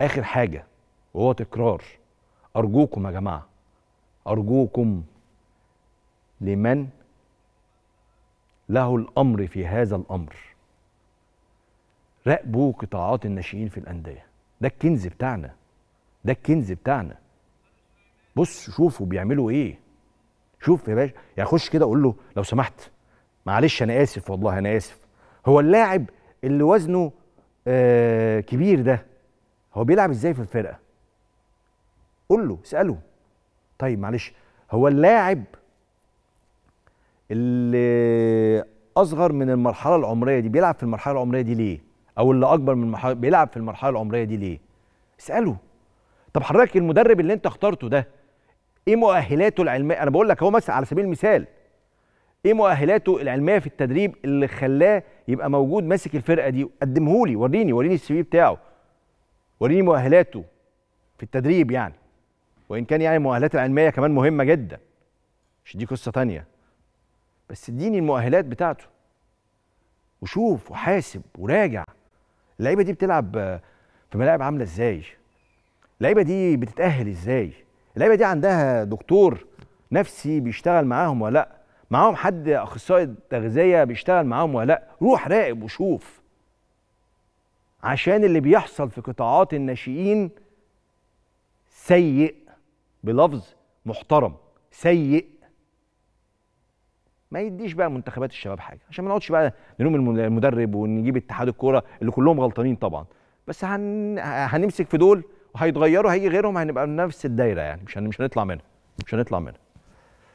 اخر حاجه وهو تكرار ارجوكم يا جماعه ارجوكم لمن له الامر في هذا الامر راقبوا قطاعات الناشئين في الانديه ده الكنز بتاعنا ده الكنز بتاعنا بص شوفوا بيعملوا ايه شوف يا باشا يعني خش كده اقول له لو سمحت معلش انا اسف والله انا اسف هو اللاعب اللي وزنه آه كبير ده هو بيلعب ازاي في الفرقه قول له اساله طيب معلش هو اللاعب اللي اصغر من المرحله العمريه دي بيلعب في المرحله العمريه دي ليه او اللي اكبر من المرحله بيلعب في المرحله العمريه دي ليه اساله طب حضرتك المدرب اللي انت اخترته ده ايه مؤهلاته العلميه انا بقول لك هو مثلا على سبيل المثال ايه مؤهلاته العلميه في التدريب اللي خلاه يبقى موجود ماسك الفرقه دي قدمهولي وريني وريني السي في بتاعه وريني مؤهلاته في التدريب يعني وان كان يعني المؤهلات العلميه كمان مهمه جدا مش دي قصه تانية بس اديني المؤهلات بتاعته وشوف وحاسب وراجع اللعيبه دي بتلعب في ملاعب عامله ازاي اللعيبه دي بتتاهل ازاي اللعيبه دي عندها دكتور نفسي بيشتغل معاهم ولا لا معاهم حد اخصائي تغذيه بيشتغل معاهم ولا لا روح راقب وشوف عشان اللي بيحصل في قطاعات الناشئين سيء بلفظ محترم سيء ما يديش بقى منتخبات الشباب حاجه عشان ما نقعدش بقى نلوم المدرب ونجيب اتحاد الكوره اللي كلهم غلطانين طبعا بس هن... هنمسك في دول وهيتغيروا هيجي غيرهم هنبقى نفس الدايره يعني مش هن... مش هنطلع منها مش هنطلع منها